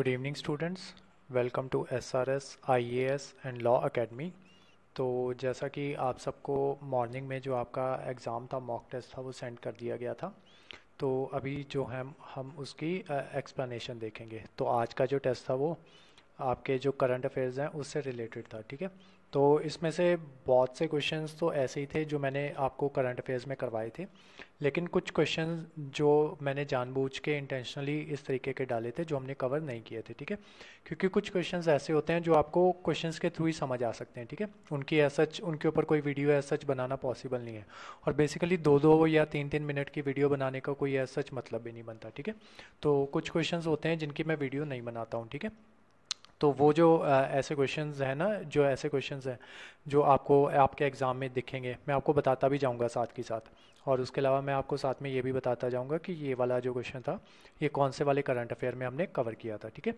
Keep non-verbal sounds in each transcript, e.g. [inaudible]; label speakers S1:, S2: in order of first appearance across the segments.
S1: Good evening students welcome to S R S I A S and law academy तो जैसा कि आप सबको मॉर्निंग में जो आपका एग्ज़ाम था मॉक टेस्ट था वो सेंड कर दिया गया था तो अभी जो है हम उसकी एक्सप्लेनेशन देखेंगे तो आज का जो टेस्ट था वो आपके जो करंट अफेयर्स हैं उससे रिलेटेड था ठीक है तो इसमें से बहुत से क्वेश्चंस तो ऐसे ही थे जो मैंने आपको करंट अफेयर्स में करवाए थे लेकिन कुछ क्वेश्चन जो मैंने जानबूझ के इंटेंशनली इस तरीके के डाले थे जो हमने कवर नहीं किए थे ठीक है क्योंकि कुछ क्वेश्चंस ऐसे होते हैं जो आपको क्वेश्चंस के थ्रू ही समझ आ सकते हैं ठीक है उनकी सच उनके ऊपर कोई वीडियो सच बनाना पॉसिबल नहीं है और बेसिकली दो दो या तीन तीन मिनट की वीडियो बनाने का कोई सच मतलब भी नहीं बनता ठीक है तो कुछ क्वेश्चन होते हैं जिनकी मैं वीडियो नहीं बनाता हूँ ठीक है तो वो जो ऐसे क्वेश्चंस हैं ना जो ऐसे क्वेश्चंस हैं जो आपको आपके एग्ज़ाम में दिखेंगे मैं आपको बताता भी जाऊँगा साथ के साथ और उसके अलावा मैं आपको साथ में ये भी बताता जाऊँगा कि ये वाला जो क्वेश्चन था ये कौन से वाले करंट अफेयर में हमने कवर किया था ठीक है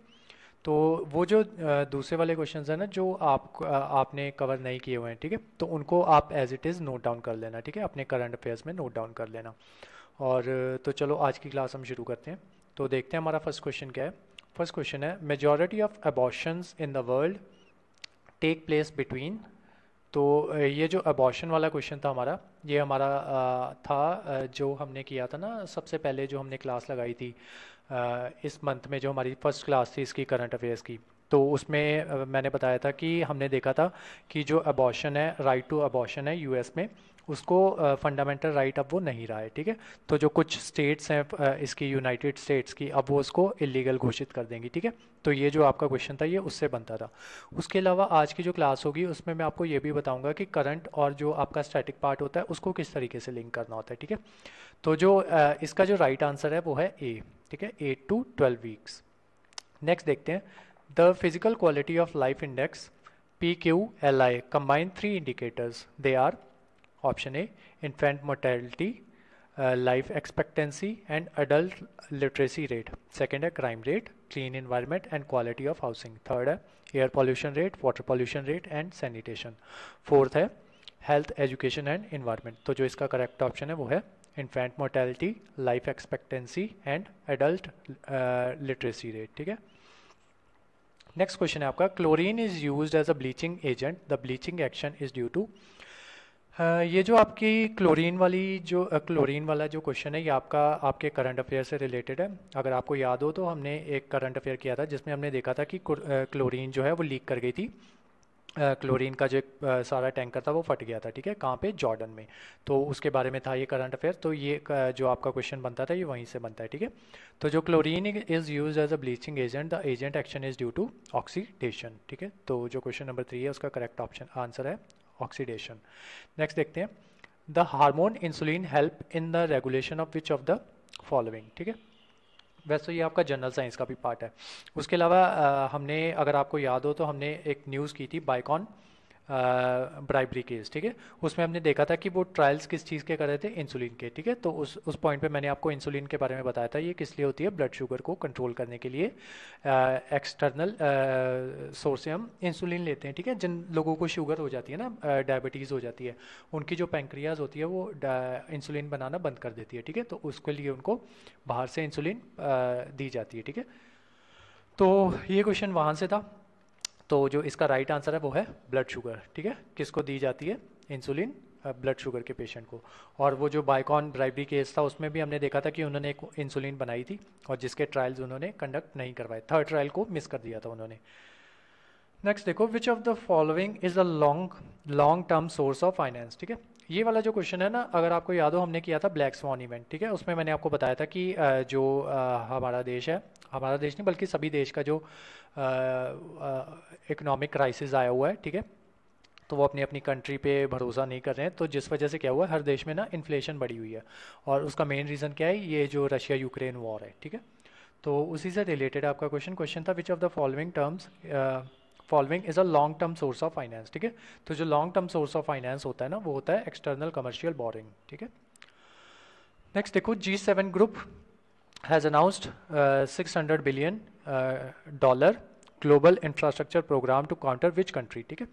S1: तो वो जो दूसरे वाले क्वेश्चन हैं ना जो आप आपने कवर नहीं किए हुए हैं ठीक है तो उनको आप as it is note down कर लेना ठीक है अपने करंट अफेयर्स में नोट डाउन कर लेना और तो चलो आज की क्लास हम शुरू करते हैं तो देखते हैं हमारा फर्स्ट क्वेश्चन क्या है फर्स्ट क्वेश्चन है majority of abortions in the world take place between तो ये जो अबॉर्शन वाला क्वेश्चन था हमारा ये हमारा था जो हमने किया था ना सबसे पहले जो हमने क्लास लगाई थी इस मंथ में जो हमारी फर्स्ट क्लास थी इसकी करंट अफेयर्स की तो उसमें मैंने बताया था कि हमने देखा था कि जो अबॉर्शन है राइट टू अबॉर्शन है यूएस में उसको फंडामेंटल राइट अब वो नहीं रहा है ठीक है तो जो कुछ स्टेट्स हैं इसकी यूनाइटेड स्टेट्स की अब वो उसको इलीगल घोषित कर देंगी ठीक है तो ये जो आपका क्वेश्चन था ये उससे बनता था उसके अलावा आज की जो क्लास होगी उसमें मैं आपको ये भी बताऊंगा कि करंट और जो आपका स्टैटिक पार्ट होता है उसको किस तरीके से लिंक करना होता है ठीक है तो जो इसका जो राइट आंसर है वो है ए ठीक है eight to twelve weeks next देखते हैं the physical quality of life index P Q L I combined three indicators they are option A infant mortality life expectancy and adult literacy rate second है crime rate clean environment and quality of housing third है air pollution rate water pollution rate and sanitation fourth है health education and environment तो जो इसका correct option है वो है infant mortality life expectancy and adult literacy rate ठीक है नेक्स्ट क्वेश्चन है आपका chlorine is use as a bleaching agent the bleaching action is due to ये जो आपकी क्लोरीन वाली जो क्लोरीन वाला जो क्वेश्चन है ये आपका आपके करंट अफेयर से रिलेटेड है अगर आपको याद हो तो हमने एक करंट अफेयर किया था जिसमें हमने देखा था कि क्लोरीन जो है वो लीक कर गई थी क्लोरीन का जो एक सारा टैंकर था वो फट गया था ठीक है कहाँ पे जॉर्डन में तो उसके बारे में था ये करंट अफेयर तो ये जो आपका क्वेश्चन बनता था ये वहीं से बनता है ठीक है तो जो chlorine is use as a bleaching agent the agent action is due to oxidation ठीक है तो जो क्वेश्चन नंबर थ्री है उसका करेक्ट ऑप्शन आंसर है ऑक्सीडेशन नेक्स्ट देखते हैं the hormone insulin help in the regulation of which of the following ठीक है वैसे ये आपका जनरल साइंस का भी पार्ट है उसके अलावा हमने अगर आपको याद हो तो हमने एक न्यूज़ की थी बाइकॉन ब्राइबरी केस ठीक है उसमें हमने देखा था कि वो ट्रायल्स किस चीज़ के कर रहे थे इंसुलिन के ठीक है तो उस उस पॉइंट पे मैंने आपको इंसुलिन के बारे में बताया था ये किस लिए होती है ब्लड शुगर को कंट्रोल करने के लिए एक्सटर्नल सोर्स से हम इंसुलिन लेते हैं ठीक है जिन लोगों को शुगर हो जाती है ना डायबिटीज़ हो जाती है उनकी जो पेंक्रियाज होती है वो इंसुलिन बनाना बंद कर देती है ठीक है तो उसके लिए उनको बाहर से इंसुलिन दी जाती है ठीक है तो ये क्वेश्चन वहाँ से था तो जो इसका राइट आंसर है वो है ब्लड शुगर ठीक है किसको दी जाती है इंसुलिन ब्लड शुगर के पेशेंट को और वो जो बाइकॉन ब्राइबरी केस था उसमें भी हमने देखा था कि उन्होंने एक इंसुलिन बनाई थी और जिसके ट्रायल्स उन्होंने कंडक्ट नहीं करवाए थर्ड ट्रायल को मिस कर दिया था उन्होंने नेक्स्ट देखो which of the following is a long long term source of finance ठीक है ये वाला जो क्वेश्चन है ना अगर आपको याद हो हमने किया था ब्लैक स्वान इवेंट ठीक है उसमें मैंने आपको बताया था कि जो हमारा देश है हमारा देश नहीं बल्कि सभी देश का जो इकोनॉमिक क्राइसिस आया हुआ है ठीक है तो वो अपनी अपनी कंट्री पे भरोसा नहीं कर रहे हैं तो जिस वजह से क्या हुआ है हर देश में ना इन्फ्लेशन बढ़ी हुई है और उसका मेन रीज़न क्या है ये जो रशिया यूक्रेन वॉर है ठीक है तो उसी से रिलेटेड आपका क्वेश्चन क्वेश्चन था which of the following terms following is a long term source of finance ठीक है तो जो long term source of finance होता है ना वो होता है एक्सटर्नल कमर्शियल बोरिंग ठीक है नेक्स्ट देखो G seven group has announced six hundred billion dollar global infrastructure programme to counter which country ठीक है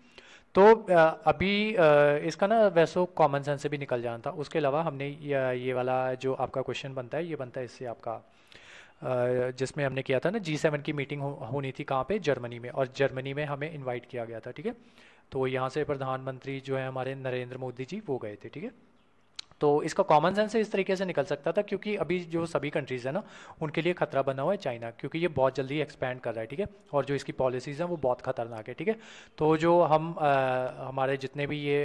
S1: तो uh, अभी uh, इसका ना वैसे कॉमन सेंस से भी निकल जाना था उसके अलावा हमने ये वाला जो आपका क्वेश्चन बनता है ये बनता है इससे आपका जिसमें हमने किया था ना जी सेवन की मीटिंग हो, होनी थी कहाँ पे जर्मनी में और जर्मनी में हमें इनवाइट किया गया था ठीक है तो यहाँ से प्रधानमंत्री जो है हमारे नरेंद्र मोदी जी वो गए थे ठीक है तो इसका कॉमन सेंस इस तरीके से निकल सकता था क्योंकि अभी जो सभी कंट्रीज़ है ना उनके लिए खतरा बना हुआ है चाइना क्योंकि ये बहुत जल्दी एक्सपैंड कर रहा है ठीक है और जो इसकी पॉलिसीज़ हैं वो बहुत खतरनाक है ठीक है तो जो हम आ, हमारे जितने भी ये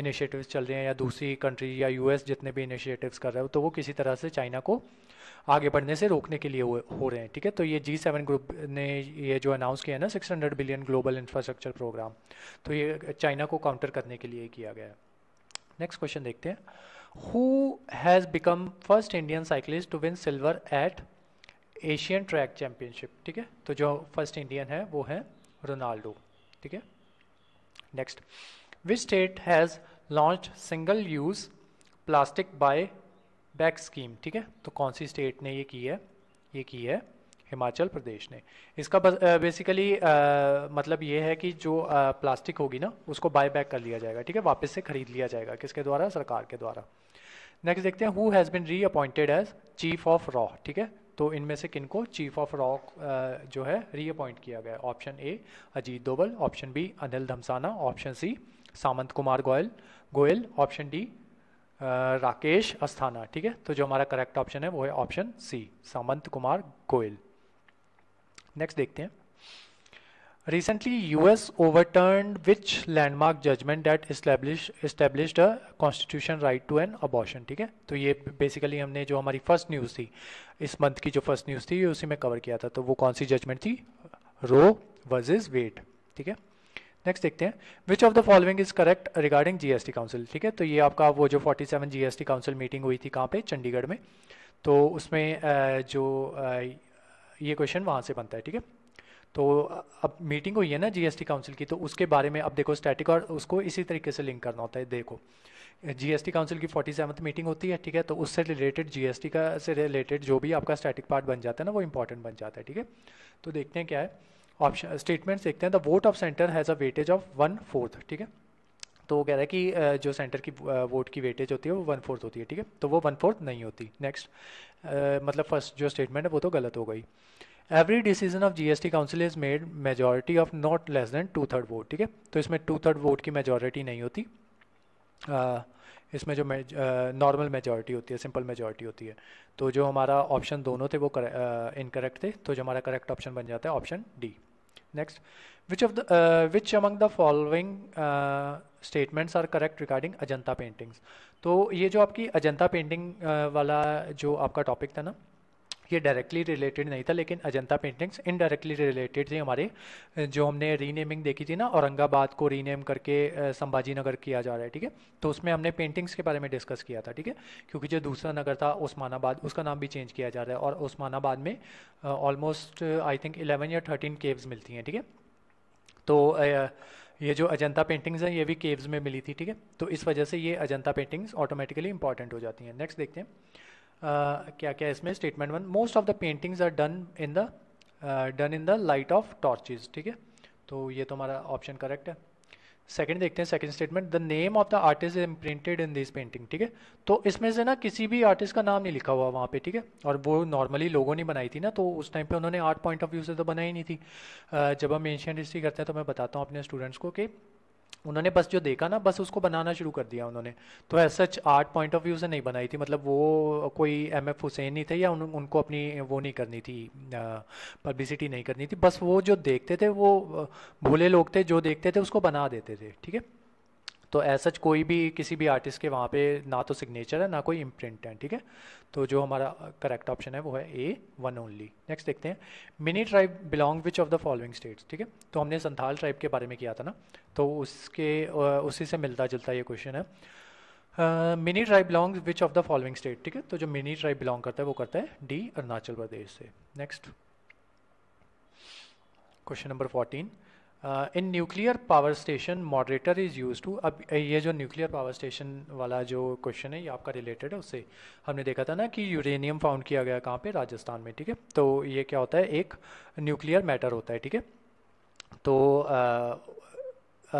S1: इनिशिएटिव्स चल रहे हैं या दूसरी कंट्री या यूएस जितने भी इनिशिएटिव्स कर रहे हो तो वो किसी तरह से चाइना को आगे बढ़ने से रोकने के लिए हो रहे हैं ठीक है तो ये जी सेवन ग्रुप ने ये जो अनाउंस किया है ना six hundred billion global infrastructure programme तो ये चाइना को काउंटर करने के लिए किया गया है नेक्स्ट क्वेश्चन देखते हैं who has become first Indian cyclist to win silver at Asian track championship ठीक है तो जो फर्स्ट इंडियन है वो है रोनाल्डो ठीक है next which state has launch single use plastic buy back scheme ठीक है तो कौन सी स्टेट ने ये की है ये की है हिमाचल प्रदेश ने इसका बेसिकली मतलब ये है कि जो आ, प्लास्टिक होगी ना उसको बाय बैक कर लिया जाएगा ठीक है वापस से खरीद लिया जाएगा किसके द्वारा सरकार के द्वारा नेक्स्ट देखते हैं who has been reappointed as chief of रॉ ठीक है तो इनमें से किनको चीफ ऑफ रॉ जो है री अपॉइंट किया गया option A Ajit Doval option B Anil Dhasmana option C Samant Kumar Goel Goel option D Rakesh Asthana ठीक है तो जो हमारा करेक्ट ऑप्शन है वो है option C Samant Kumar Goel next देखते हैं recently US overturn which landmark judgement that establish established a constitution right to an ठीक है तो ये बेसिकली हमने जो हमारी फर्स्ट न्यूज़ थी इस मंथ की जो फर्स्ट न्यूज़ थी ये उसी में कवर किया था तो वो कौन सी जजमेंट थी रो इज वेट ठीक है नेक्स्ट देखते हैं which of the following is correct regarding GST council ठीक है तो ये आपका वो जो 47 जीएसटी काउंसिल मीटिंग हुई थी कहाँ पे चंडीगढ़ में तो उसमें जो ये क्वेश्चन वहाँ से बनता है ठीक है तो अब मीटिंग हुई है ना जीएसटी काउंसिल की तो उसके बारे में अब देखो स्टैटिक और उसको इसी तरीके से लिंक करना होता है देखो जीएसटी काउंसिल की फोर्टी सेवन्थ मीटिंग होती है ठीक है तो उससे रिलेटेड जीएसटी का से रिलेटेड जो भी आपका स्टैटिक पार्ट बन जाता है ना वो इंपॉर्टेंट बन जाता है ठीक है तो देखते हैं क्या है ऑप्शन स्टेटमेंट्स uh, देखते हैं the vote of centre has a weightage of one fourth ठीक है तो वो कह रहा है कि uh, जो सेंटर की वोट uh, की वेटेज होती है वो वन फोर्थ होती है ठीक है तो वो वन फोर्थ नहीं होती नेक्स्ट मतलब फर्स्ट जो स्टेटमेंट है वो तो गलत हो गई every decision of G T council is made majority of not less than two third vote ठीक है तो इसमें टू थर्ड वोट की मेजॉरिटी नहीं होती uh, इसमें जो नॉर्मल मेजॉरिटी होती है सिंपल मेजोरिटी होती है तो जो हमारा ऑप्शन दोनों थे वो इनकरेक्ट uh, थे तो जो हमारा करेक्ट ऑप्शन बन जाता है option D Next, which of the uh, which among the following uh, statements are correct regarding Ajanta paintings? तो ये जो आपकी अजंता painting uh, वाला जो आपका topic था ना ये डायरेक्टली रिलेटेड नहीं था लेकिन अजंता पेंटिंग्स इनडायरेक्टली रिलेटेड थी हमारे जो हमने रीनेमिंग देखी थी ना औरंगाबाद को रीनेम करके संभाजी नगर किया जा रहा है ठीक है तो उसमें हमने पेंटिंग्स के बारे में डिस्कस किया था ठीक है क्योंकि जो दूसरा नगर था उस्मानाबाद उसका नाम भी चेंज किया जा रहा है और उस्मानाबाद में ऑलमोस्ट आई थिंक इलेवन या थर्टीन केव्स मिलती हैं ठीक है थीके? तो uh, ये जो अजंता पेंटिंग्स हैं ये भी केव्स में मिली थी ठीक है तो इस वजह से ये अजंता पेंटिंग्स ऑटोमेटिकली इंपॉर्टेंट हो जाती हैं नेक्स्ट देखते हैं Uh, क्या क्या इसमें statement one most of the paintings are done in the done in the light of torches ठीक है तो ये तो हमारा ऑप्शन करेक्ट है सेकेंड देखते हैं second statement the name of the artist is imprinted in this painting ठीक है तो इसमें से ना किसी भी आर्टिस्ट का नाम नहीं लिखा हुआ वहाँ पे ठीक है और वो नॉर्मली लोगों ने बनाई थी ना तो उस टाइम पे उन्होंने आर्ट पॉइंट ऑफ व्यू से तो बनाई नहीं थी uh, जब हम एंशियंट हिस्ट्री करते हैं तो मैं बताता हूँ अपने स्टूडेंट्स को कि उन्होंने बस जो देखा ना बस उसको बनाना शुरू कर दिया उन्होंने तो as such art point of view से नहीं बनाई थी मतलब वो कोई एम एफ हुसैन नहीं थे या उन, उनको अपनी वो नहीं करनी थी पब्लिसिटी नहीं करनी थी बस वो जो देखते थे वो भोले लोग थे जो देखते थे उसको बना देते थे ठीक है तो एज सच कोई भी किसी भी आर्टिस्ट के वहाँ पे ना तो सिग्नेचर है ना कोई इम्प्रिंट है ठीक है तो जो हमारा करेक्ट ऑप्शन है वो है ए वन ओनली नेक्स्ट देखते हैं Mini tribe belong which of the following states ठीक है तो हमने संथाल ट्राइब के बारे में किया था ना तो उसके उसी से मिलता जुलता ये क्वेश्चन है Mini tribe belong which of the following state ठीक है तो जो मिनी ट्राइब बिलोंग करता है वो करता है डी अरुणाचल प्रदेश से next question number fourteen in nuclear power station moderator is use to अब ये जो न्यूक्लियर पावर स्टेशन वाला जो क्वेश्चन है ये आपका रिलेटेड है उससे हमने देखा था ना कि यूरेनियम फाउंड किया गया कहाँ पे राजस्थान में ठीक है तो ये क्या होता है एक न्यूक्लियर मैटर होता है ठीक है तो uh,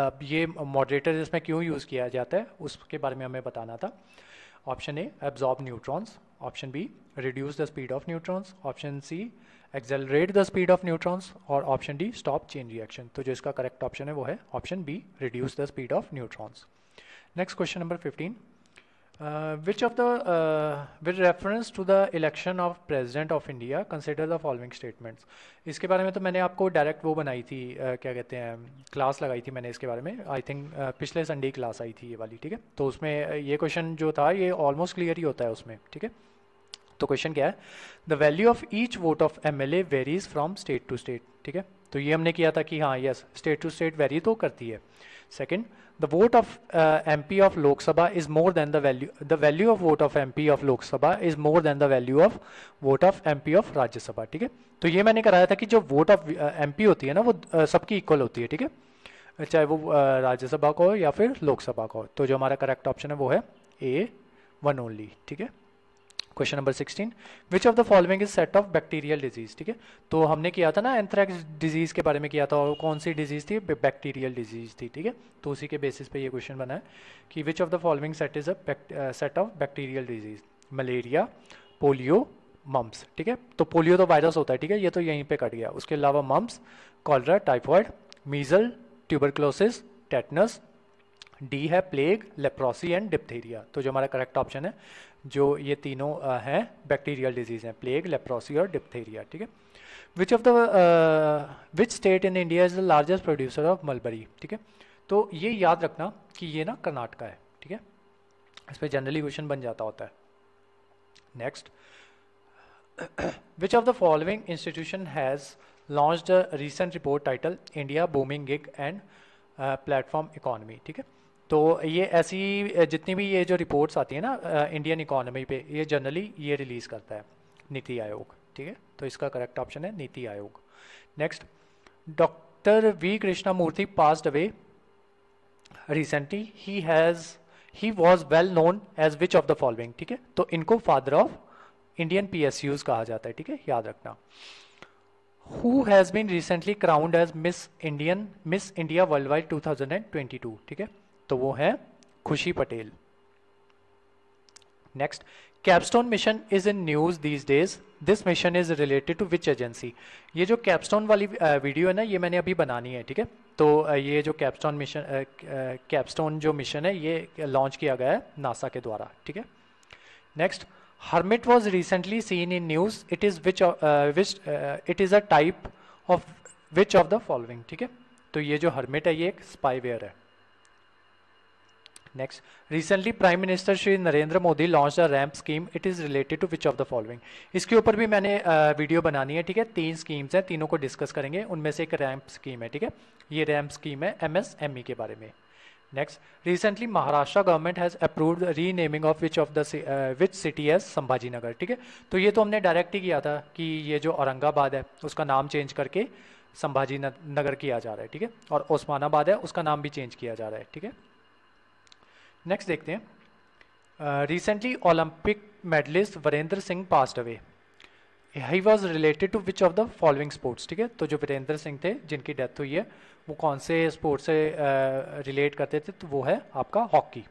S1: अब ये मॉडरेटर इसमें क्यों यूज़ किया जाता है उसके बारे में हमें बताना था option A absorb neutrons option B reduce the speed of neutrons option C accelerate the speed of neutrons और option D stop chain reaction तो जो इसका करेक्ट ऑप्शन है वो है option B reduce the speed of neutrons next question number fifteen which of the with reference to the election of president of India consider the following statements इसके बारे में तो मैंने आपको डायरेक्ट वो बनाई थी uh, क्या कहते हैं क्लास लगाई थी मैंने इसके बारे में आई थिंक uh, पिछले संडे क्लास आई थी ये वाली ठीक है तो उसमें uh, ये क्वेश्चन जो था ये ऑलमोस्ट क्लियर ही होता है उसमें ठीक है तो क्वेश्चन क्या है the value of each vote of M L A varies from state to state ठीक है तो ये हमने किया था कि हाँ yes state to state vary तो करती है second the vote of M P of Lok Sabha is more than the value the value of vote of M P of Lok Sabha is more than the value of vote of M P of Rajya Sabha ठीक है तो ये मैंने कराया था कि जो vote of M P होती है ना वो uh, सबकी इक्वल होती है ठीक है चाहे वो uh, राज्यसभा का हो या फिर लोकसभा का हो तो जो हमारा करेक्ट ऑप्शन है वो है ए वन ओनली ठीक है question number 16 which of the following is set of bacterial disease ठीक है तो हमने किया था ना एंथ्रैक्स डिजीज के बारे में किया था और कौन सी डिजीज थी बैक्टीरियल डिजीज थी ठीक है तो उसी के बेसिस पे ये क्वेश्चन बना है कि which of the following set is a set of bacterial disease malaria polio mumps ठीक है तो पोलियो तो वायरस होता है ठीक है ये तो यहीं पे कट गया उसके अलावा mumps cholera typhoid measle tuberculosis tetanus D है प्लेग लेप्रोसी एंड डिप्थीरिया तो जो हमारा करेक्ट ऑप्शन है जो ये तीनों हैं बैक्टीरियल डिजीज हैं प्लेग लेप्रोसी और डिप्थेरिया ठीक है which of the which state in India is the largest producer of mulberry ठीक है तो ये याद रखना कि ये ना कर्नाटका है ठीक है इस पर जनरली क्वेश्चन बन जाता होता है next which of the following institution has launch the recent report title India booming and platform uh, ठीक है तो ये ऐसी जितनी भी ये जो रिपोर्ट्स आती है ना इंडियन इकोनॉमी पे ये जनरली ये रिलीज़ करता है नीति आयोग ठीक है तो इसका करेक्ट ऑप्शन है NITI Aayog next doctor V Krishnamurthy passed away recently he has he was well known as which of the following ठीक है तो इनको father of Indian P S Us कहा जाता है ठीक है याद रखना who has been recently crowned as miss Indian miss India worldwide two thousand and twenty two ठीक है तो वो है Khushi Patel next capstone mission is in news these days this mission is related to which agency ये जो कैप्स्टोन वाली video है ना ये मैंने अभी बनानी है ठीक है तो ये जो कैपस्टोन मिशन कैप्स्टोन जो मिशन है ये लॉन्च किया गया है नासा के द्वारा ठीक है next hermit was recently seen in news it is which which it is a type of which of the following ठीक है तो ये जो हर्मिट है ये एक स्पाईवेयर है next recently prime minister Shri Narendra Modi launch the RAMP scheme it is related to which of the following इसके ऊपर भी मैंने वीडियो बनानी है ठीक है तीन स्कीम्स हैं तीनों को डिस्कस करेंगे उनमें से एक रैम्प स्कीम है ठीक है ये रैम्प स्कीम है एम एम एस ई के बारे में next recently Maharashtra government has approve renaming of which of the which city as Sambhaji Nagar ठीक है तो ये तो हमने डायरेक्ट ही किया था कि ये जो औरंगाबाद है उसका नाम चेंज करके संभाजी नगर किया जा रहा है ठीक है और ओस्मानाबाद है उसका नाम भी चेंज किया जा रहा है ठीक है नेक्स्ट देखते हैं recently Olympic medallist Varinder Singh passed away he was related to which of the following sports ठीक है तो जो वीरेंद्र सिंह थे जिनकी डेथ हुई है वो कौन से स्पोर्ट्स से रिलेट uh, करते थे तो वो है आपका hockey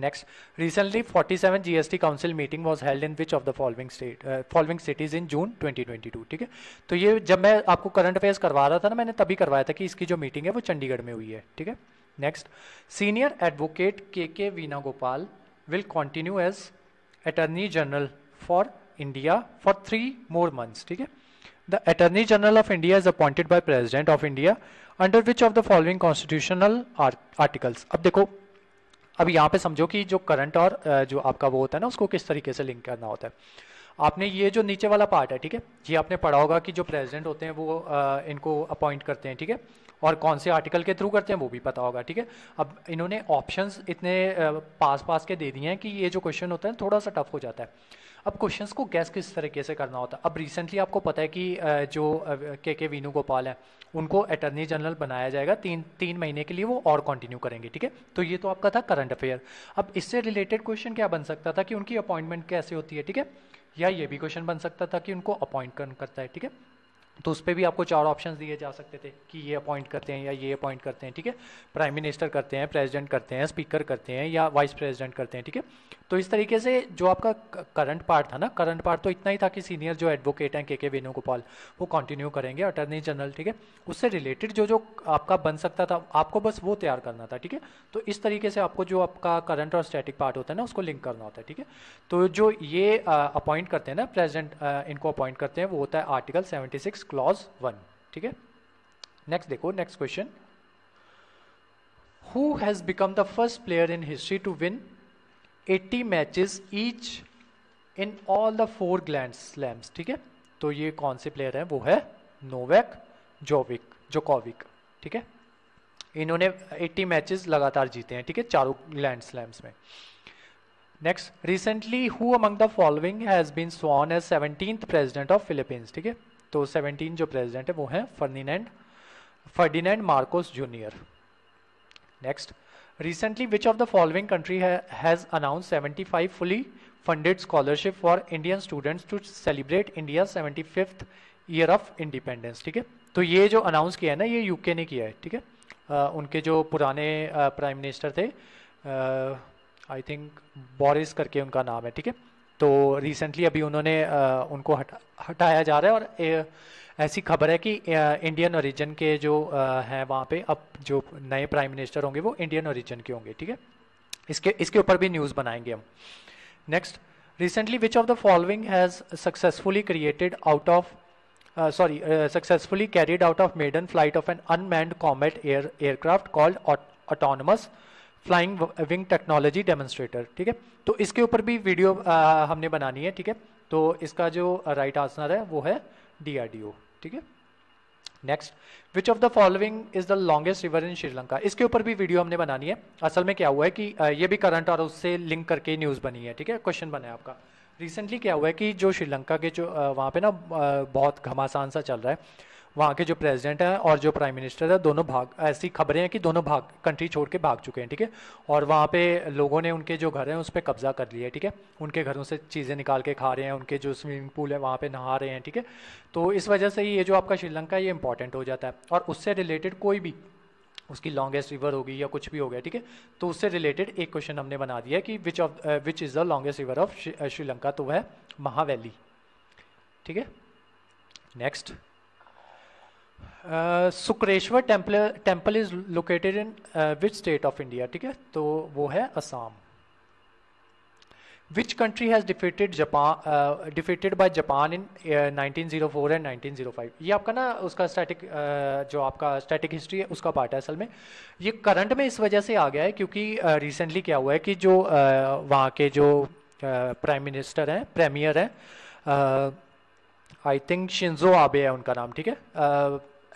S1: next recently 47 T council meeting was held in which of the following state following cities in June 2022 ठीक है तो ये जब मैं आपको करंट अफेयर्स करवा रहा था ना मैंने तभी करवाया था कि इसकी जो मीटिंग है वो चंडीगढ़ में हुई है ठीक है next senior advocate K K Venugopal will continue as attorney general for India for three more months ठीक है the attorney general of India is appointed by president of India under which of the following constitutional articles अब देखो अब यहाँ पे समझो कि जो करंट और जो आपका वो होता है ना उसको किस तरीके से लिंक करना होता है आपने ये जो नीचे वाला पार्ट है ठीक है ये आपने पढ़ा होगा कि जो प्रेसिडेंट होते हैं वो आ, इनको अपॉइंट करते हैं ठीक है और कौन से आर्टिकल के थ्रू करते हैं वो भी पता होगा ठीक है अब इन्होंने ऑप्शंस इतने पास पास के दे दिए हैं कि ये जो क्वेश्चन होता है थोड़ा सा टफ हो जाता है अब क्वेश्चंस को गैस किस तरीके से करना होता है अब रिसेंटली आपको पता है कि जो के के वेणु है हैं उनको अटर्नी जनरल बनाया जाएगा तीन तीन महीने के लिए वो और कंटिन्यू करेंगे ठीक है तो ये तो आपका था करंट अफेयर अब इससे रिलेटेड क्वेश्चन क्या बन सकता था कि उनकी अपॉइंटमेंट कैसे होती है ठीक है या ये भी क्वेश्चन बन सकता था कि उनको अपॉइंट करता है ठीक है तो उस पर भी आपको चार ऑप्शन दिए जा सकते थे कि ये अपॉइंट करते हैं या ये अपॉइंट करते हैं ठीक है प्राइम मिनिस्टर करते हैं प्रेसिडेंट करते हैं स्पीकर करते हैं या वाइस प्रेसिडेंट करते हैं ठीक है तो इस तरीके से जो आपका करंट पार्ट था ना करंट पार्ट तो इतना ही था कि सीनियर जो एडवोकेट हैं के के वेणुगोपाल वो कंटिन्यू करेंगे अटर्नी जनरल ठीक है उससे रिलेटेड जो जो आपका बन सकता था आपको बस वो तैयार करना था ठीक है तो इस तरीके से आपको जो आपका करंट और स्टैटिक पार्ट होता है ना उसको लिंक करना होता है ठीक है तो जो ये अपॉइंट करते हैं ना प्रेजिडेंट इनको अपॉइंट करते हैं वो होता है article seventy six clause one ठीक है नेक्स्ट देखो next question who has become the first player in history to win 80 matches each in all the four grand slams ठीक है तो ये कौन से प्लेयर हैं वो है नोवेक जोविक जोकोविक ठीक है इन्होंने 80 मैचेस लगातार जीते हैं ठीक है चारों ग्लैंड स्लैम्स में next recently who among the following has been sworn as seventeen president of Philippines ठीक है तो 17 जो प्रेसिडेंट है वो हैं Ferdinand Ferdinand Marcos junior next recently which of the following country has announce 75 fully funded scholarship for Indian students to celebrate India's 75th year of independence ठीक है तो ये जो अनाउंस किया है ना ये यूके ने किया है ठीक है उनके जो पुराने प्राइम मिनिस्टर थे आई थिंक बॉरिस करके उनका नाम है ठीक है तो रिसेंटली अभी उन्होंने उनको हटा हटाया जा रहा है और ए, ऐसी खबर है कि इंडियन ओरिजिन के जो हैं वहाँ पे अब जो नए प्राइम मिनिस्टर होंगे वो इंडियन ओरिजिन के होंगे ठीक है इसके इसके ऊपर भी न्यूज़ बनाएंगे हम next recently which of the following has successfully created out of sorry successfully carried out of maiden flight of an unmanned combat air aircraft called autonomous flying wing technology demonstrator ठीक है तो इसके ऊपर भी video आ, हमने बनानी है ठीक है तो इसका जो राइट आंसर है वो है डीआरडीओ ठीक है next which of the following is the longest river in Sri Lanka इसके ऊपर भी वीडियो हमने बनानी है असल में क्या हुआ है कि ये भी करंट और उससे लिंक करके न्यूज़ बनी है ठीक है क्वेश्चन बना है आपका रिसेंटली क्या हुआ है कि जो श्रीलंका के जो वहाँ पे ना बहुत घमासान सा चल रहा है वहाँ के जो प्रेसिडेंट हैं और जो प्राइम मिनिस्टर है दोनों भाग ऐसी खबरें हैं कि दोनों भाग कंट्री छोड़ के भाग चुके हैं ठीक है और वहाँ पे लोगों ने उनके जो घर हैं उस पर कब्जा कर लिया है ठीक है उनके घरों से चीज़ें निकाल के खा रहे हैं उनके जो स्विमिंग पूल है वहाँ पर नहा रहे हैं ठीक है तो इस वजह से ये जो आपका श्रीलंका है ये इंपॉर्टेंट हो जाता है और उससे रिलेटेड कोई भी उसकी लॉन्गेस्ट रिवर होगी या कुछ भी हो गया ठीक है तो उससे रिलेटेड एक क्वेश्चन हमने बना दिया कि which of which is the longest river of Sri Lanka तो वह महावैली ठीक है next Sukreswar Sukreswar temple temple is located in which state of India ठीक है तो वो है Assam which country has defeated Japan defeated by Japan in 1904 and 1905 ये आपका ना उसका स्टैटिक uh, जो आपका स्टैटिक हिस्ट्री है उसका पार्ट है असल में ये करंट में इस वजह से आ गया है क्योंकि रिसेंटली uh, क्या हुआ है कि जो uh, वहाँ के जो प्राइम मिनिस्टर हैं प्रेमियर हैं आई थिंक शिंजो आबे है उनका नाम ठीक है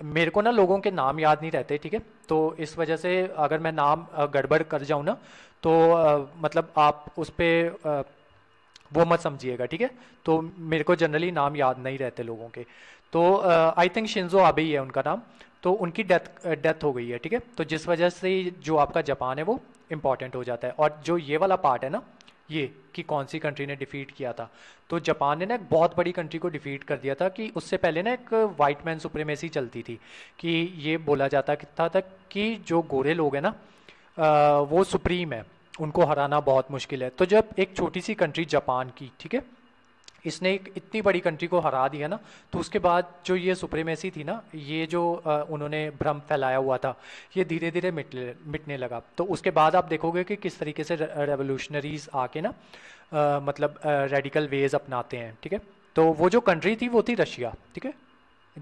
S1: मेरे को ना लोगों के नाम याद नहीं रहते ठीक है तो इस वजह से अगर मैं नाम गड़बड़ कर जाऊँ ना तो आ, मतलब आप उस पर वो मत समझिएगा ठीक है तो मेरे को जनरली नाम याद नहीं रहते लोगों के तो आई थिंक शिंजो आबे ही है उनका नाम तो उनकी डेथ डेथ हो गई है ठीक है तो जिस वजह से जो आपका जापान है वो इम्पॉर्टेंट हो जाता है और जो ये वाला पार्ट है ना ये कि कौन सी कंट्री ने डिफीट किया था तो जापान ने ना एक बहुत बड़ी कंट्री को डिफीट कर दिया था कि उससे पहले ना एक वाइट मैन सुप्रीमेसी चलती थी कि ये बोला जाता था, था कि जो गोरे लोग हैं ना वो सुप्रीम है उनको हराना बहुत मुश्किल है तो जब एक छोटी सी कंट्री जापान की ठीक है इसने एक इतनी बड़ी कंट्री को हरा दिया ना तो उसके बाद जो ये सुप्रेमेसी थी ना ये जो आ, उन्होंने भ्रम फैलाया हुआ था ये धीरे धीरे मिट मिटने लगा तो उसके बाद आप देखोगे कि किस तरीके से रेवोल्यूशनरीज आके ना आ, मतलब रेडिकल वेज अपनाते हैं ठीक है तो वो जो कंट्री थी वो थी रशिया ठीक है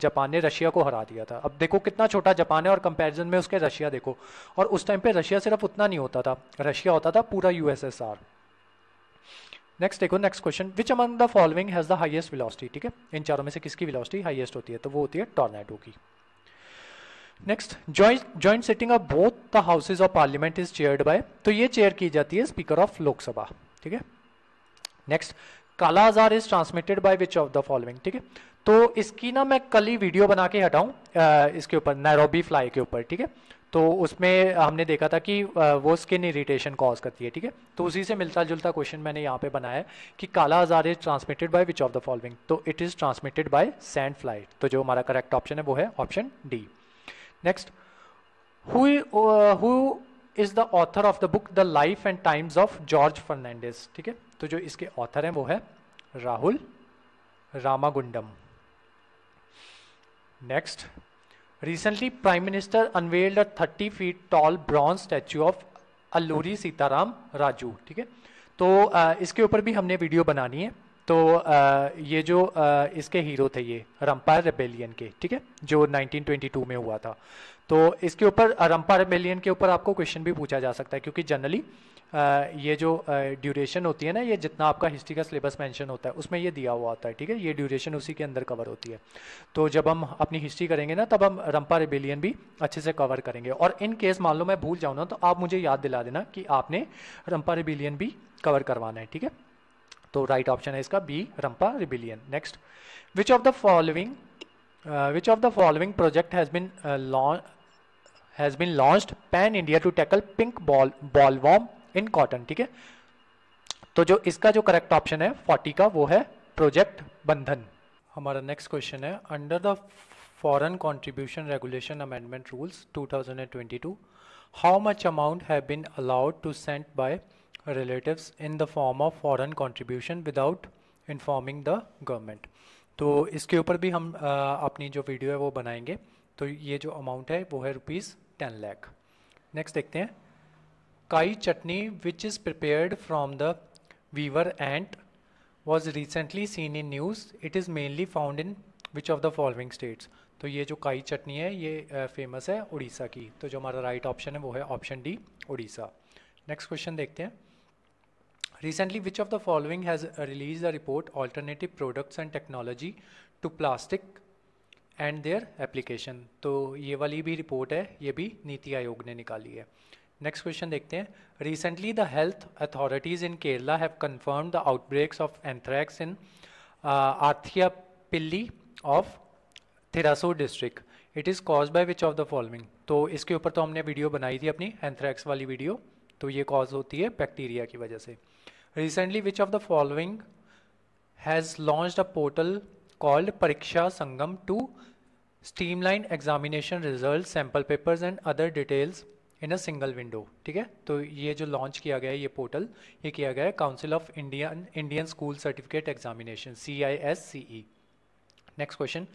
S1: जापान ने रशिया को हरा दिया था अब देखो कितना छोटा जापान है और कंपैरिजन में उसके रशिया देखो और उस टाइम पे रशिया सिर्फ उतना नहीं होता था रशिया होता था पूरा यूएसएसआर नेक्स्ट देखो next question which among the following has the highest velocity ठीक है इन चारों में से किसकी वेलोसिटी हाईएस्ट होती है तो वो होती है टॉर्नेडो की next joint sitting of both the houses of parliament is chaired by तो ये चेयर की जाती है स्पीकर ऑफ लोकसभा ठीक है next kala azar is transmitted by which of the following ठीक है तो इसकी ना मैं कल ही वीडियो बना के हटाऊं इसके ऊपर नैरोबी फ्लाई के ऊपर ठीक है तो उसमें हमने देखा था कि वो स्किन इरिटेशन कॉज करती है ठीक है तो उसी से मिलता जुलता क्वेश्चन मैंने यहाँ पे बनाया है कि kala azar is transmitted by which of the following तो it is transmitted by sand flight तो जो हमारा करेक्ट ऑप्शन है वो है option D next who is the author of the book the life and times of George Fernandes ठीक है तो जो इसके ऑथर हैं वो है Rahul Ramagundam next recently prime minister unveiled a 30 feet tall bronze statue of alluri sitaram raju ठीक है तो आ, uh, इसके ऊपर भी हमने वीडियो बनानी है तो आ, uh, ये जो आ, uh, इसके हीरो थे ये रंपा रेबेलियन के ठीक है जो 1922 में हुआ था तो इसके ऊपर रंपा रेबेलियन के ऊपर आपको क्वेश्चन भी पूछा जा सकता है क्योंकि जनरली ये जो ड्यूरेशन होती है ना ये जितना आपका हिस्ट्री का सिलेबस मेंशन होता है उसमें ये दिया हुआ होता है ठीक है ये ड्यूरेशन उसी के अंदर कवर होती है तो जब हम अपनी हिस्ट्री करेंगे ना तब हम रंपा रिबेलियन भी अच्छे से कवर करेंगे और इन केस मान लो मैं भूल जाऊँ ना तो आप मुझे याद दिला देना कि आपने रंपा रिबेलियन भी कवर करवाना है ठीक है तो राइट right ऑप्शन है इसका B Rampa rebellion next which of the following which of the following project has been launch has been launched pan India to tackle pink boll bollworm in cotton ठीक है तो जो इसका जो correct option है forty का वो है प्रोजेक्ट बंधन हमारा नेक्स्ट क्वेश्चन है under the foreign contribution regulation amendment rules to how much amount have been allowed to sent by relatives in the form of foreign contribution without informing the government तो इसके ऊपर भी हम आ, अपनी जो video है वो बनाएंगे तो ये जो अमाउंट है वो है रुपीज़ टेन लैख नेक्स्ट देखते हैं kai chutney which is prepared from the weaver and was recently seen in news it is mainly found in which of the following states तो ये जो काई चटनी है ये फेमस है उड़ीसा की तो जो हमारा राइट ऑप्शन है वो है option D Orissa next question देखते हैं recently which of the following has release the report alternative products and technology to plastic and their application तो ये वाली भी रिपोर्ट है ये भी नीति आयोग ने निकाली है नेक्स्ट क्वेश्चन देखते हैं recently the health authorities in Kerala have confirm the outbreaks of anthrax in Athirappilly of Thrissur district it is cause by which of the following तो इसके ऊपर तो हमने वीडियो बनाई थी अपनी एंथ्रैक्स वाली वीडियो तो ये कॉज होती है बैक्टीरिया की वजह से recently which of the following has launch a portal called Pariksha Sangam to streamline examination result sample papers and other details in a single window ठीक है तो ये जो लॉन्च किया गया है ये पोर्टल ये किया गया है council of Indian Indian school certificate examination C I S C E next question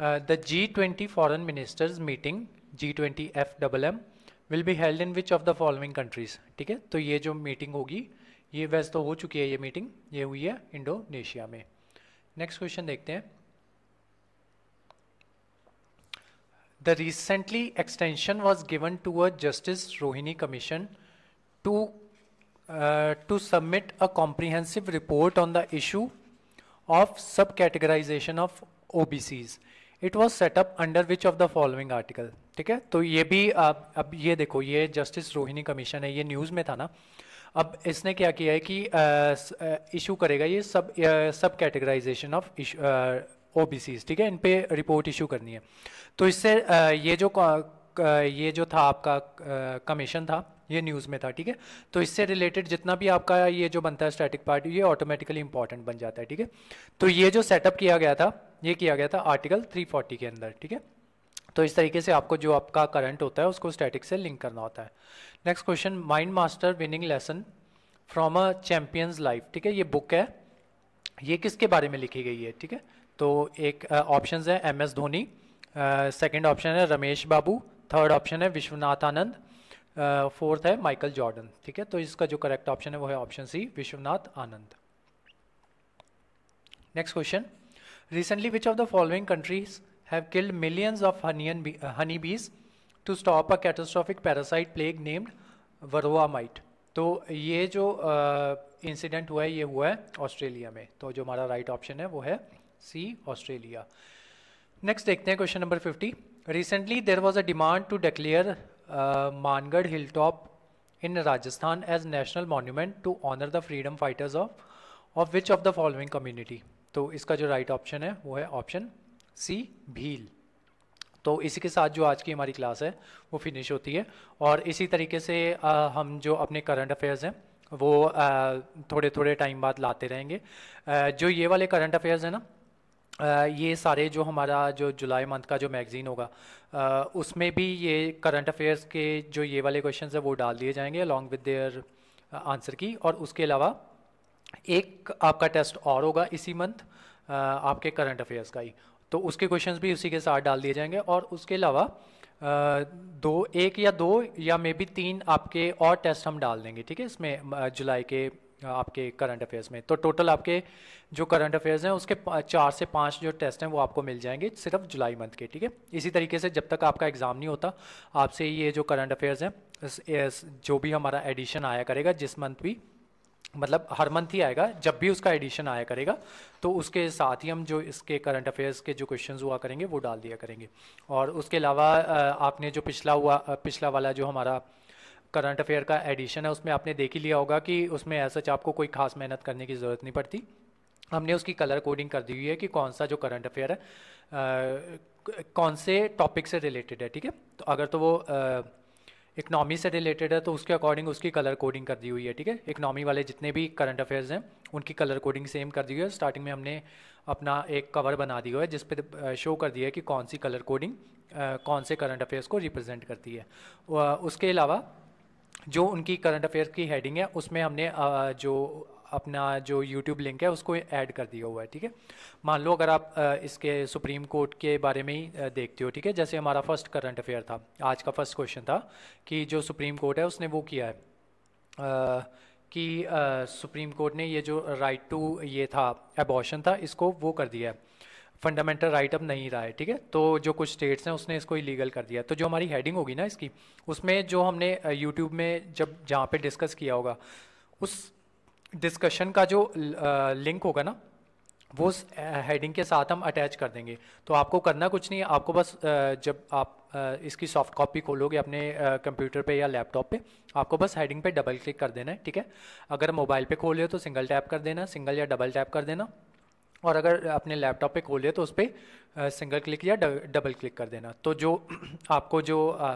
S1: the G twenty foreign ministers meeting G twenty F double M will be held in which of the following countries ठीक है तो ये जो meeting होगी ये वैसे तो हो चुकी है ये मीटिंग ये हुई है इंडोनेशिया में नेक्स्ट क्वेश्चन देखते हैं The recently extension was given to a Justice Rohini Commission to, uh, to submit a comprehensive report on the issue of sub categorization of OBCs. It was set up under which of the following article ठीक है तो ये भी आप अब ये देखो ये जस्टिस रोहिणी कमीशन है ये न्यूज़ में था ना अब इसने क्या किया है कि इशू करेगा ये सब सब कैटेगराइजेशन ऑफ ओ ठीक है इन पे रिपोर्ट इशू करनी है तो इससे ये जो ये जो था आपका कमीशन था ये न्यूज़ में था ठीक है तो इससे रिलेटेड जितना भी आपका ये जो बनता है स्टैटिक पार्ट ये ऑटोमेटिकली इंपॉर्टेंट बन जाता है ठीक है तो ये जो सेटअप किया गया था ये किया गया था आर्टिकल 340 के अंदर ठीक है तो इस तरीके से आपको जो आपका करंट होता है उसको स्टैटिक से लिंक करना होता है next question mind master winning lesson from a champion's life ठीक है ये बुक है ये किसके बारे में लिखी गई है ठीक है तो एक ऑप्शन है M S Dhoni second option है रमेश बाबू थर्ड ऑप्शन है विश्वनाथ आनंद फोर्थ है माइकल जॉर्डन ठीक है तो इसका जो करेक्ट ऑप्शन है वो है option C Vishwanath Anand next question recently which of the following countries have killed millions of हनियन honey bees to stop a catastrophic parasite plague named varroa mite तो ये जो इंसिडेंट uh, हुआ है ये हुआ है ऑस्ट्रेलिया में तो जो हमारा राइट right ऑप्शन है वो है सी ऑस्ट्रेलिया नेक्स्ट देखते हैं question number fifty recently there was a demand to declare Mangarh hill top in Rajasthan as national monument to honour the freedom fighters of of which of the following community तो इसका जो right right option है वो है option सी भील तो इसी के साथ जो आज की हमारी क्लास है वो फिनिश होती है और इसी तरीके से आ, uh, हम जो अपने करंट अफेयर्स हैं वो आ, uh, थोड़े थोड़े टाइम बाद लाते रहेंगे आ, uh, जो ये वाले करंट अफेयर्स हैं ना ये सारे जो हमारा जो जुलाई मंथ का जो मैगज़ीन होगा उसमें भी ये करंट अफेयर्स के जो ये वाले क्वेश्चन है वो डाल दिए जाएंगे अलॉन्ग विद देयर आंसर की और उसके अलावा एक आपका टेस्ट और होगा इसी मंथ आपके करंट अफेयर्स का ही तो उसके क्वेश्चंस भी उसी के साथ डाल दिए जाएंगे और उसके अलावा दो एक या दो या मे बी तीन आपके और टेस्ट हम डाल देंगे ठीक है इसमें जुलाई के आपके करंट अफेयर्स में तो टोटल आपके जो करंट अफेयर्स हैं उसके चार से पाँच जो टेस्ट हैं वो आपको मिल जाएंगे सिर्फ जुलाई मंथ के ठीक है इसी तरीके से जब तक आपका एग्ज़ाम नहीं होता आपसे ये जो करंट अफेयर्स हैं जो भी हमारा एडिशन आया करेगा जिस मंथ भी मतलब हर मंथ ही आएगा जब भी उसका एडिशन आया करेगा तो उसके साथ ही हम जो इसके करंट अफेयर्स के जो क्वेश्चन हुआ करेंगे वो डाल दिया करेंगे और उसके अलावा आपने जो पिछला हुआ पिछला वाला जो हमारा करंट अफेयर का एडिशन है उसमें आपने देख ही लिया होगा कि उसमें ऐसा आपको कोई खास मेहनत करने की ज़रूरत नहीं पड़ती हमने उसकी कलर कोडिंग कर दी हुई है कि कौन सा जो करंट अफेयर है आ, कौन से टॉपिक से रिलेटेड है ठीक है तो अगर तो वो इकनॉमी से रिलेटेड है तो उसके अकॉर्डिंग उसकी कलर कोडिंग कर दी हुई है ठीक है इकनॉमी वाले जितने भी करंट अफेयर्स हैं उनकी कलर कोडिंग सेम कर दी हुई है स्टार्टिंग में हमने अपना एक कवर बना दिया है जिस पर शो कर दिया है कि कौन सी कलर कोडिंग कौन से करंट अफेयर्स को रिप्रेजेंट करती है उसके अलावा जो उनकी करंट अफेयर्स की हेडिंग है उसमें हमने जो अपना जो यूट्यूब लिंक है उसको ऐड कर दिया हुआ है ठीक है मान लो अगर आप इसके सुप्रीम कोर्ट के बारे में ही देखते हो ठीक है जैसे हमारा फर्स्ट करंट अफेयर था आज का फर्स्ट क्वेश्चन था कि जो सुप्रीम कोर्ट है उसने वो किया है आ, कि सुप्रीम कोर्ट ने ये जो राइट टू ये था एबॉशन था इसको वो कर दिया है फंडामेंटल राइट अब नहीं रहा है ठीक है तो जो कुछ स्टेट्स हैं उसने इसको इलीगल कर दिया तो जो हमारी हेडिंग होगी ना इसकी उसमें जो हमने यूट्यूब में जब जहाँ पे डिस्कस किया होगा उस डिस्कशन का जो लिंक होगा ना वो उस हेडिंग के साथ हम अटैच कर देंगे तो आपको करना कुछ नहीं है आपको बस जब आप इसकी सॉफ्ट कॉपी खोलोगे अपने कंप्यूटर पे या लैपटॉप पे आपको बस हेडिंग पे डबल क्लिक कर देना है ठीक है अगर मोबाइल पे खोल रहे हो तो सिंगल टैप कर देना सिंगल या डबल टैप कर देना और अगर अपने लैपटॉप पे खोल लिया तो उस पर सिंगल क्लिक या डबल क्लिक कर देना तो जो [clears throat] आपको जो आ,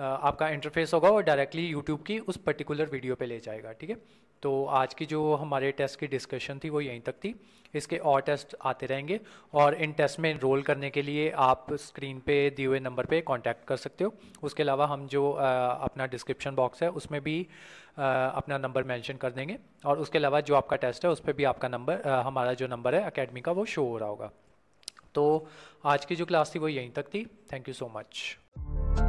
S1: आ, आपका इंटरफेस होगा वो डायरेक्टली यूट्यूब की उस पर्टिकुलर वीडियो पे ले जाएगा ठीक है तो आज की जो हमारे टेस्ट की डिस्कशन थी वो यहीं तक थी इसके और टेस्ट आते रहेंगे और इन टेस्ट में इनरोल करने के लिए आप स्क्रीन पे दिए हुए नंबर पे कांटेक्ट कर सकते हो उसके अलावा हम जो आ, अपना डिस्क्रिप्शन बॉक्स है उसमें भी आ, अपना नंबर मेंशन कर देंगे और उसके अलावा जो आपका टेस्ट है उस पर भी आपका नंबर हमारा जो नंबर है अकेडमी का वो शो हो रहा होगा तो आज की जो क्लास थी वो यहीं तक थी थैंक यू सो मच